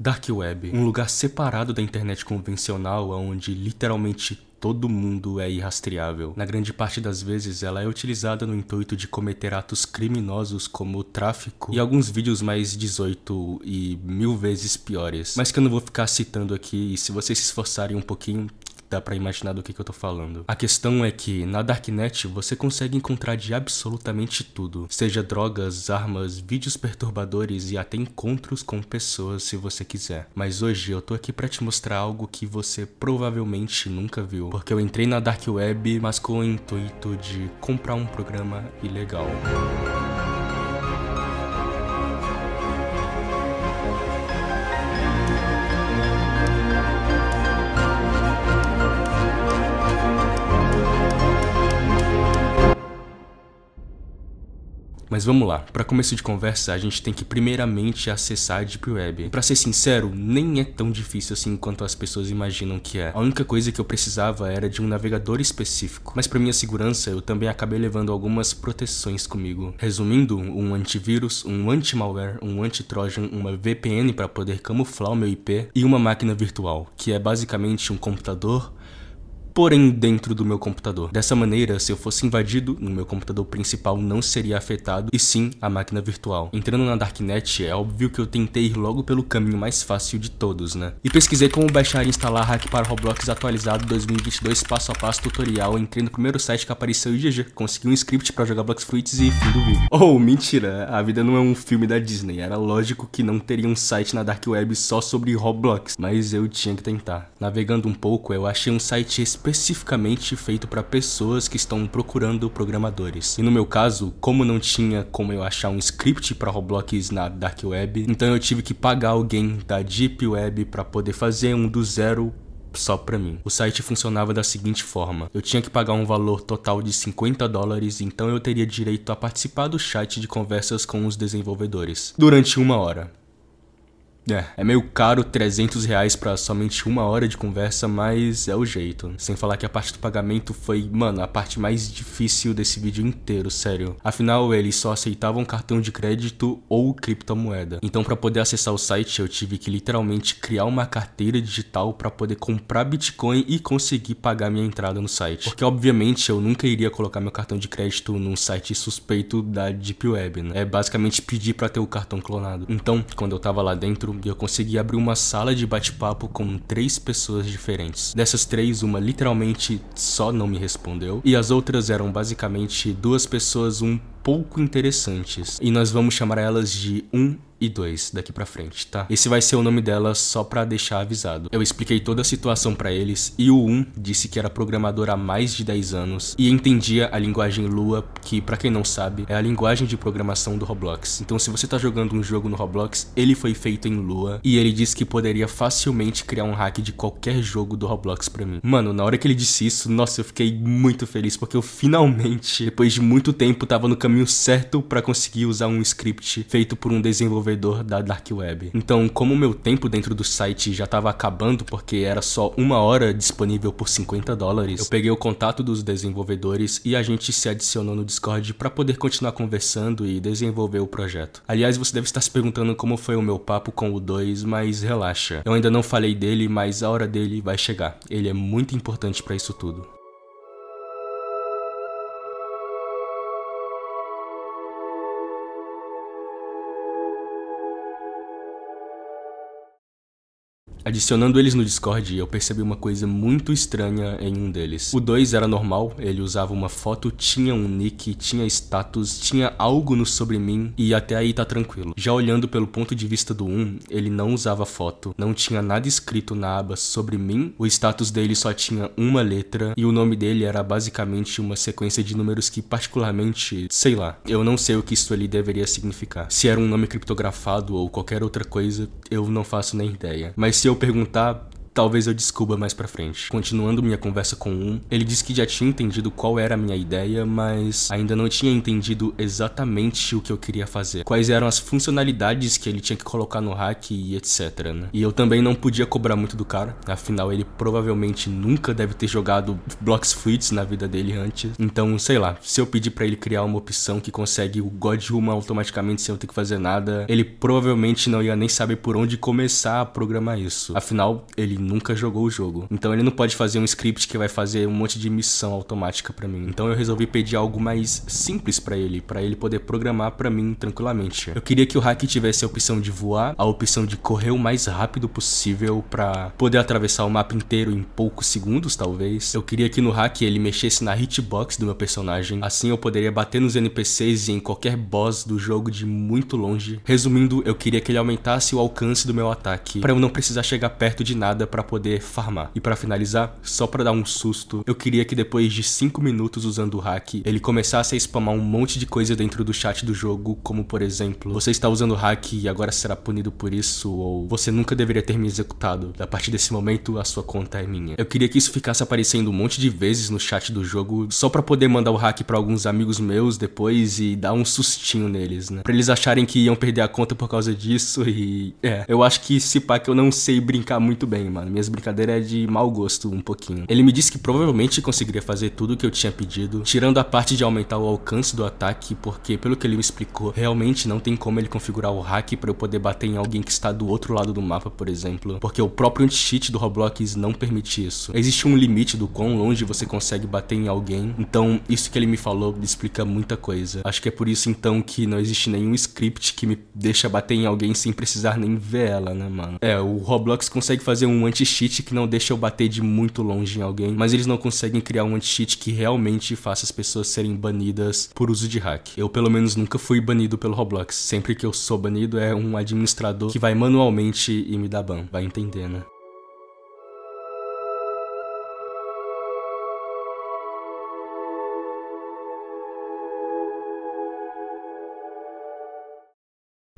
Dark Web, um lugar separado da internet convencional, onde literalmente todo mundo é irrastreável. Na grande parte das vezes, ela é utilizada no intuito de cometer atos criminosos como tráfico e alguns vídeos mais 18 e mil vezes piores, mas que eu não vou ficar citando aqui e se vocês se esforçarem um pouquinho, dá para imaginar do que, que eu tô falando. A questão é que na Darknet você consegue encontrar de absolutamente tudo, seja drogas, armas, vídeos perturbadores e até encontros com pessoas se você quiser. Mas hoje eu tô aqui para te mostrar algo que você provavelmente nunca viu, porque eu entrei na Dark Web, mas com o intuito de comprar um programa ilegal. Mas vamos lá, para começo de conversa, a gente tem que primeiramente acessar a Deep Web. Para ser sincero, nem é tão difícil assim quanto as pessoas imaginam que é. A única coisa que eu precisava era de um navegador específico, mas para minha segurança eu também acabei levando algumas proteções comigo. Resumindo, um antivírus, um anti-malware, um anti-trojan, uma VPN para poder camuflar o meu IP e uma máquina virtual, que é basicamente um computador, porém dentro do meu computador. Dessa maneira, se eu fosse invadido, no meu computador principal não seria afetado, e sim a máquina virtual. Entrando na Darknet, é óbvio que eu tentei ir logo pelo caminho mais fácil de todos, né? E pesquisei como baixar e instalar hack para Roblox atualizado 2022 passo a passo tutorial, entrei no primeiro site que apareceu e GG, consegui um script para jogar Blox Fruits e fim do vídeo. Oh, mentira, a vida não é um filme da Disney, era lógico que não teria um site na Dark Web só sobre Roblox, mas eu tinha que tentar. Navegando um pouco, eu achei um site específico especificamente feito para pessoas que estão procurando programadores. E no meu caso, como não tinha como eu achar um script para Roblox na Dark Web, então eu tive que pagar alguém da Deep Web para poder fazer um do zero só para mim. O site funcionava da seguinte forma: eu tinha que pagar um valor total de 50 dólares, então eu teria direito a participar do chat de conversas com os desenvolvedores durante uma hora. É. É meio caro 300 reais pra somente uma hora de conversa, mas é o jeito. Sem falar que a parte do pagamento foi, mano, a parte mais difícil desse vídeo inteiro, sério. Afinal, eles só aceitavam cartão de crédito ou criptomoeda. Então, para poder acessar o site, eu tive que literalmente criar uma carteira digital para poder comprar Bitcoin e conseguir pagar minha entrada no site. Porque, obviamente, eu nunca iria colocar meu cartão de crédito num site suspeito da Deep Web, né? É basicamente pedir para ter o cartão clonado. Então, quando eu tava lá dentro, e eu consegui abrir uma sala de bate-papo com três pessoas diferentes. Dessas três, uma literalmente só não me respondeu e as outras eram basicamente duas pessoas um pouco interessantes e nós vamos chamar elas de 1 e 2 daqui para frente, tá? Esse vai ser o nome dela só para deixar avisado. Eu expliquei toda a situação para eles e o 1 disse que era programador há mais de 10 anos e entendia a linguagem Lua, que para quem não sabe, é a linguagem de programação do Roblox. Então se você tá jogando um jogo no Roblox, ele foi feito em Lua e ele disse que poderia facilmente criar um hack de qualquer jogo do Roblox para mim. Mano, na hora que ele disse isso, nossa, eu fiquei muito feliz porque eu finalmente, depois de muito tempo, tava no caminho certo para conseguir usar um script feito por um desenvolvedor desenvolvedor da Dark Web. Então, como meu tempo dentro do site já estava acabando porque era só uma hora disponível por 50 dólares, eu peguei o contato dos desenvolvedores e a gente se adicionou no Discord para poder continuar conversando e desenvolver o projeto. Aliás, você deve estar se perguntando como foi o meu papo com o 2, mas relaxa. Eu ainda não falei dele, mas a hora dele vai chegar. Ele é muito importante para isso tudo. Adicionando eles no Discord, eu percebi uma coisa muito estranha em um deles. O 2 era normal, ele usava uma foto, tinha um nick, tinha status, tinha algo no sobre mim e até aí tá tranquilo. Já olhando pelo ponto de vista do 1, um, ele não usava foto, não tinha nada escrito na aba sobre mim, o status dele só tinha uma letra e o nome dele era basicamente uma sequência de números que particularmente, sei lá, eu não sei o que isso ali deveria significar. Se era um nome criptografado ou qualquer outra coisa, eu não faço nem ideia. Mas se eu perguntar talvez eu descubra mais pra frente. Continuando minha conversa com um, ele disse que já tinha entendido qual era a minha ideia, mas ainda não tinha entendido exatamente o que eu queria fazer, quais eram as funcionalidades que ele tinha que colocar no hack e etc. Né? E eu também não podia cobrar muito do cara, afinal ele provavelmente nunca deve ter jogado Blocks Fleets na vida dele antes. Então, sei lá, se eu pedir para ele criar uma opção que consegue o God Human automaticamente sem eu ter que fazer nada, ele provavelmente não ia nem saber por onde começar a programar isso. Afinal, ele nunca jogou o jogo. Então ele não pode fazer um script que vai fazer um monte de missão automática para mim. Então eu resolvi pedir algo mais simples para ele, para ele poder programar para mim tranquilamente. Eu queria que o hack tivesse a opção de voar, a opção de correr o mais rápido possível para poder atravessar o mapa inteiro em poucos segundos, talvez. Eu queria que no hack ele mexesse na hitbox do meu personagem, assim eu poderia bater nos NPCs e em qualquer boss do jogo de muito longe. Resumindo, eu queria que ele aumentasse o alcance do meu ataque, para eu não precisar chegar perto de nada para para poder farmar. E para finalizar, só para dar um susto, eu queria que depois de 5 minutos usando o hack, ele começasse a spamar um monte de coisa dentro do chat do jogo, como por exemplo, você está usando o hack e agora será punido por isso, ou você nunca deveria ter me executado. A partir desse momento, a sua conta é minha. Eu queria que isso ficasse aparecendo um monte de vezes no chat do jogo, só para poder mandar o hack para alguns amigos meus depois e dar um sustinho neles, né? Pra eles acharem que iam perder a conta por causa disso e... É, eu acho que esse pack eu não sei brincar muito bem, mano mano. Minhas brincadeiras é de mau gosto um pouquinho. Ele me disse que provavelmente conseguiria fazer tudo o que eu tinha pedido, tirando a parte de aumentar o alcance do ataque, porque pelo que ele me explicou, realmente não tem como ele configurar o hack para eu poder bater em alguém que está do outro lado do mapa, por exemplo, porque o próprio anti-cheat do Roblox não permite isso. Existe um limite do quão longe você consegue bater em alguém, então isso que ele me falou explica muita coisa. Acho que é por isso então que não existe nenhum script que me deixa bater em alguém sem precisar nem ver ela, né, mano? É, o Roblox consegue fazer um anti-cheat que não deixa eu bater de muito longe em alguém, mas eles não conseguem criar um anti-cheat que realmente faça as pessoas serem banidas por uso de hack. Eu, pelo menos, nunca fui banido pelo Roblox. Sempre que eu sou banido, é um administrador que vai manualmente e me dá ban. Vai entender, né?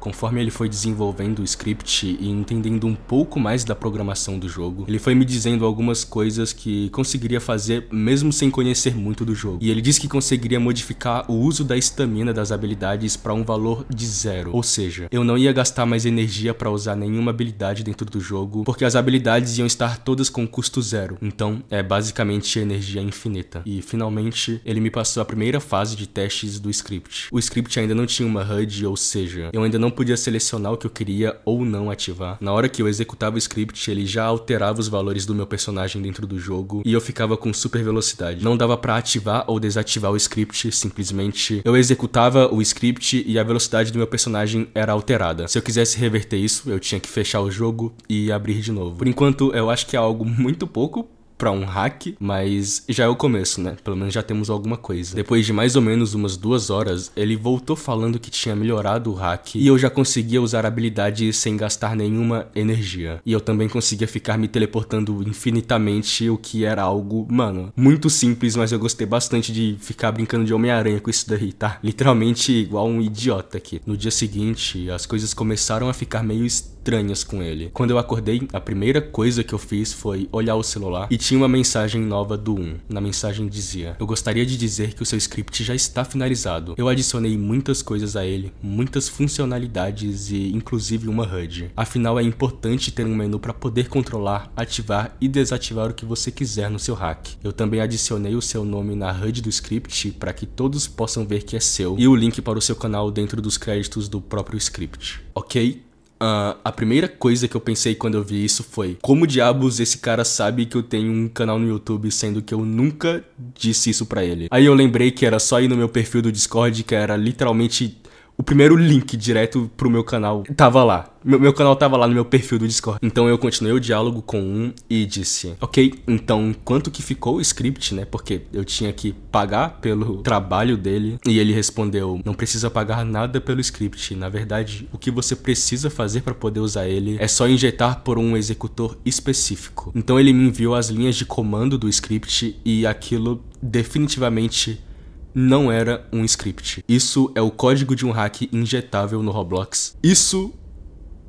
Conforme ele foi desenvolvendo o script e entendendo um pouco mais da programação do jogo, ele foi me dizendo algumas coisas que conseguiria fazer mesmo sem conhecer muito do jogo. E ele disse que conseguiria modificar o uso da estamina das habilidades para um valor de zero, ou seja, eu não ia gastar mais energia para usar nenhuma habilidade dentro do jogo, porque as habilidades iam estar todas com custo zero. Então, é basicamente energia infinita. E finalmente, ele me passou a primeira fase de testes do script. O script ainda não tinha uma HUD, ou seja, eu ainda não não podia selecionar o que eu queria ou não ativar. Na hora que eu executava o script, ele já alterava os valores do meu personagem dentro do jogo e eu ficava com super velocidade. Não dava para ativar ou desativar o script, simplesmente eu executava o script e a velocidade do meu personagem era alterada. Se eu quisesse reverter isso, eu tinha que fechar o jogo e abrir de novo. Por enquanto, eu acho que é algo muito pouco para um hack, mas já é o começo, né? Pelo menos já temos alguma coisa. Depois de mais ou menos umas duas horas, ele voltou falando que tinha melhorado o hack e eu já conseguia usar a habilidade sem gastar nenhuma energia. E eu também conseguia ficar me teleportando infinitamente, o que era algo, mano, muito simples, mas eu gostei bastante de ficar brincando de Homem-Aranha com isso daí, tá? Literalmente igual um idiota aqui. No dia seguinte, as coisas começaram a ficar meio estranhas estranhas com ele. Quando eu acordei, a primeira coisa que eu fiz foi olhar o celular e tinha uma mensagem nova do 1. Na mensagem dizia: Eu gostaria de dizer que o seu script já está finalizado. Eu adicionei muitas coisas a ele, muitas funcionalidades e inclusive uma HUD. Afinal, é importante ter um menu para poder controlar, ativar e desativar o que você quiser no seu hack. Eu também adicionei o seu nome na HUD do script para que todos possam ver que é seu e o link para o seu canal dentro dos créditos do próprio script. Ok? Uh, a primeira coisa que eu pensei quando eu vi isso foi: como diabos esse cara sabe que eu tenho um canal no YouTube, sendo que eu nunca disse isso para ele? Aí eu lembrei que era só ir no meu perfil do Discord, que era literalmente o primeiro link direto pro meu canal tava lá. Meu, meu, canal tava lá no meu perfil do Discord. Então eu continuei o diálogo com um e disse: Ok, então quanto que ficou o script, né? Porque eu tinha que pagar pelo trabalho dele. E ele respondeu: Não precisa pagar nada pelo script. Na verdade, o que você precisa fazer para poder usar ele é só injetar por um executor específico. Então ele me enviou as linhas de comando do script e aquilo definitivamente não era um script. Isso é o código de um hack injetável no Roblox. Isso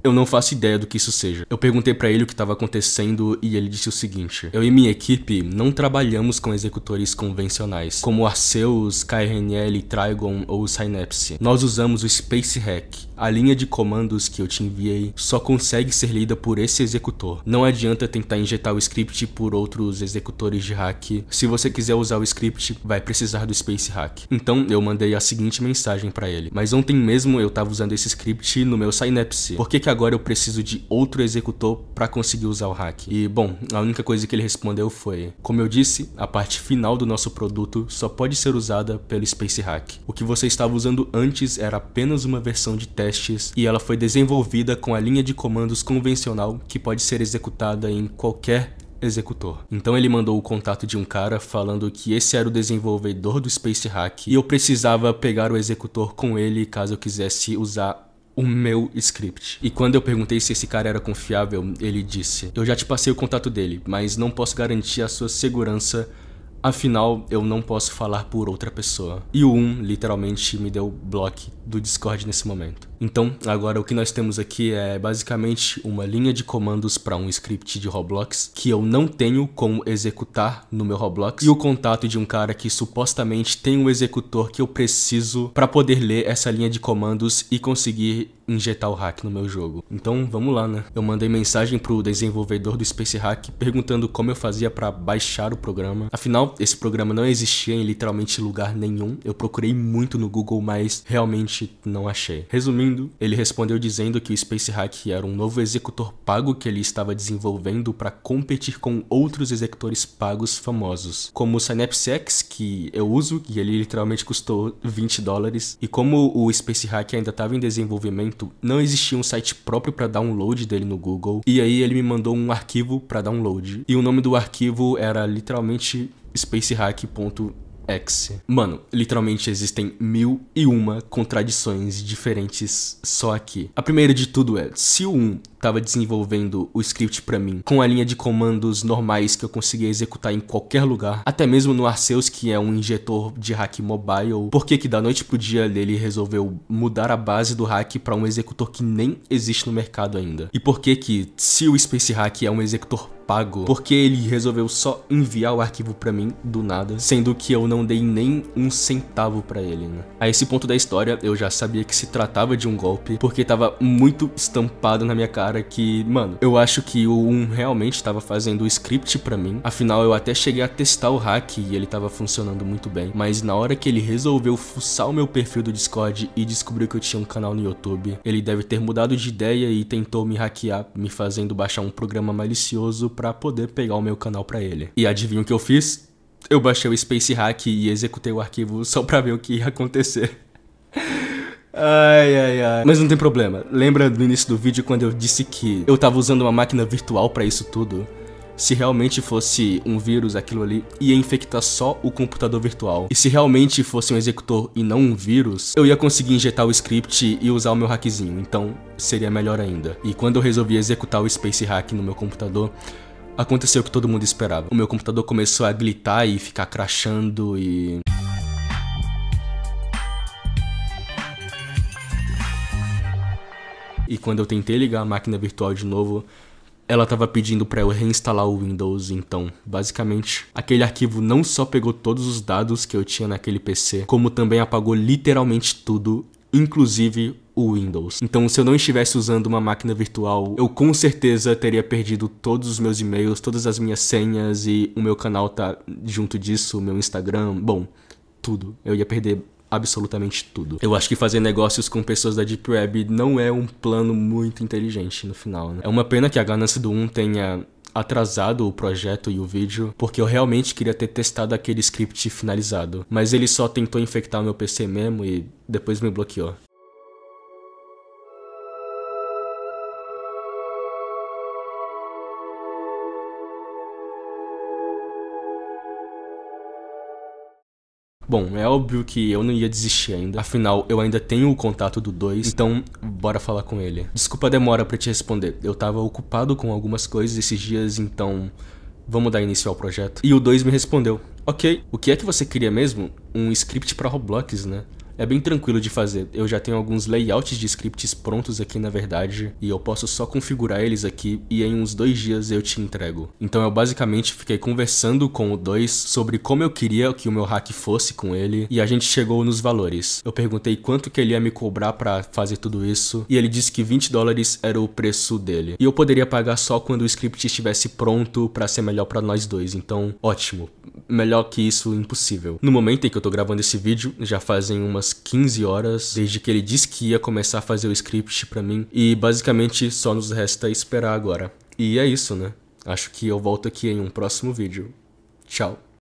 eu não faço ideia do que isso seja. Eu perguntei para ele o que estava acontecendo e ele disse o seguinte: Eu e minha equipe não trabalhamos com executores convencionais, como Arceus, KRNL, Trigon ou Synapse. Nós usamos o Space Hack. A linha de comandos que eu te enviei só consegue ser lida por esse executor. Não adianta tentar injetar o script por outros executores de hack. Se você quiser usar o script, vai precisar do Space Hack. Então eu mandei a seguinte mensagem para ele: Mas ontem mesmo eu estava usando esse script no meu Synapse. Por que, que agora eu preciso de outro executor para conseguir usar o hack. E bom, a única coisa que ele respondeu foi: Como eu disse, a parte final do nosso produto só pode ser usada pelo Space Hack. O que você estava usando antes era apenas uma versão de testes e ela foi desenvolvida com a linha de comandos convencional que pode ser executada em qualquer executor. Então ele mandou o contato de um cara falando que esse era o desenvolvedor do Space Hack e eu precisava pegar o executor com ele caso eu quisesse usar o meu script. E quando eu perguntei se esse cara era confiável, ele disse: Eu já te passei o contato dele, mas não posso garantir a sua segurança. Afinal, eu não posso falar por outra pessoa. E o 1 um, literalmente me deu bloco do Discord nesse momento. Então, agora o que nós temos aqui é basicamente uma linha de comandos para um script de Roblox que eu não tenho como executar no meu Roblox e o contato de um cara que supostamente tem o um executor que eu preciso para poder ler essa linha de comandos e conseguir injetar o hack no meu jogo. Então, vamos lá, né? Eu mandei mensagem pro desenvolvedor do Space Hack perguntando como eu fazia para baixar o programa. Afinal, esse programa não existia em literalmente lugar nenhum. Eu procurei muito no Google, mas realmente não achei. Resumindo, ele respondeu dizendo que o Space Hack era um novo executor pago que ele estava desenvolvendo para competir com outros executores pagos famosos, como o SynapseX, que eu uso, e ele literalmente custou 20 dólares. E como o Space Hack ainda estava em desenvolvimento, não existia um site próprio para download dele no Google. E aí ele me mandou um arquivo para download. E o nome do arquivo era literalmente spacehack.com X. Mano, literalmente existem mil e uma contradições diferentes só aqui. A primeira de tudo é, se o 1 estava desenvolvendo o script para mim com a linha de comandos normais que eu conseguia executar em qualquer lugar, até mesmo no Arceus, que é um injetor de hack mobile, por que que da noite pro dia ele resolveu mudar a base do hack para um executor que nem existe no mercado ainda? E por que que se o Space Hack é um executor pago, porque ele resolveu só enviar o arquivo para mim do nada, sendo que eu não dei nem um centavo para ele, né? A esse ponto da história, eu já sabia que se tratava de um golpe, porque tava muito estampado na minha cara cara que, mano, eu acho que o 1 realmente estava fazendo o script para mim. Afinal, eu até cheguei a testar o hack e ele estava funcionando muito bem. Mas na hora que ele resolveu fuçar o meu perfil do Discord e descobriu que eu tinha um canal no YouTube, ele deve ter mudado de ideia e tentou me hackear, me fazendo baixar um programa malicioso para poder pegar o meu canal para ele. E adivinha o que eu fiz? Eu baixei o Space Hack e executei o arquivo só pra ver o que ia acontecer. Ai, ai, ai. Mas não tem problema. Lembra do início do vídeo quando eu disse que eu tava usando uma máquina virtual para isso tudo? Se realmente fosse um vírus, aquilo ali ia infectar só o computador virtual. E se realmente fosse um executor e não um vírus, eu ia conseguir injetar o script e usar o meu hackzinho, então seria melhor ainda. E quando eu resolvi executar o Space Hack no meu computador, aconteceu o que todo mundo esperava. O meu computador começou a gritar e ficar crachando e... e quando eu tentei ligar a máquina virtual de novo, ela estava pedindo para eu reinstalar o Windows, então, basicamente, aquele arquivo não só pegou todos os dados que eu tinha naquele PC, como também apagou literalmente tudo, inclusive o Windows. Então, se eu não estivesse usando uma máquina virtual, eu com certeza teria perdido todos os meus e-mails, todas as minhas senhas e o meu canal tá junto disso, o meu Instagram, bom, tudo. Eu ia perder absolutamente tudo. Eu acho que fazer negócios com pessoas da Deep Web não é um plano muito inteligente no final. Né? É uma pena que a ganância do um tenha atrasado o projeto e o vídeo, porque eu realmente queria ter testado aquele script finalizado, mas ele só tentou infectar o meu PC mesmo e depois me bloqueou. Bom, é óbvio que eu não ia desistir ainda. Afinal, eu ainda tenho o contato do 2, então bora falar com ele. Desculpa a demora para te responder. Eu tava ocupado com algumas coisas esses dias, então vamos dar início ao projeto. E o 2 me respondeu: "OK, o que é que você queria mesmo? Um script para Roblox, né?" É bem tranquilo de fazer. Eu já tenho alguns layouts de scripts prontos aqui na verdade e eu posso só configurar eles aqui e em uns dois dias eu te entrego. Então eu basicamente fiquei conversando com o 2 sobre como eu queria que o meu hack fosse com ele e a gente chegou nos valores. Eu perguntei quanto que ele ia me cobrar para fazer tudo isso e ele disse que 20 dólares era o preço dele. E eu poderia pagar só quando o script estivesse pronto para ser melhor para nós dois. Então, ótimo. Melhor que isso impossível. No momento em que eu tô gravando esse vídeo, já fazem umas 15 horas desde que ele disse que ia começar a fazer o script para mim e basicamente só nos resta esperar agora. E é isso, né? Acho que eu volto aqui em um próximo vídeo. Tchau.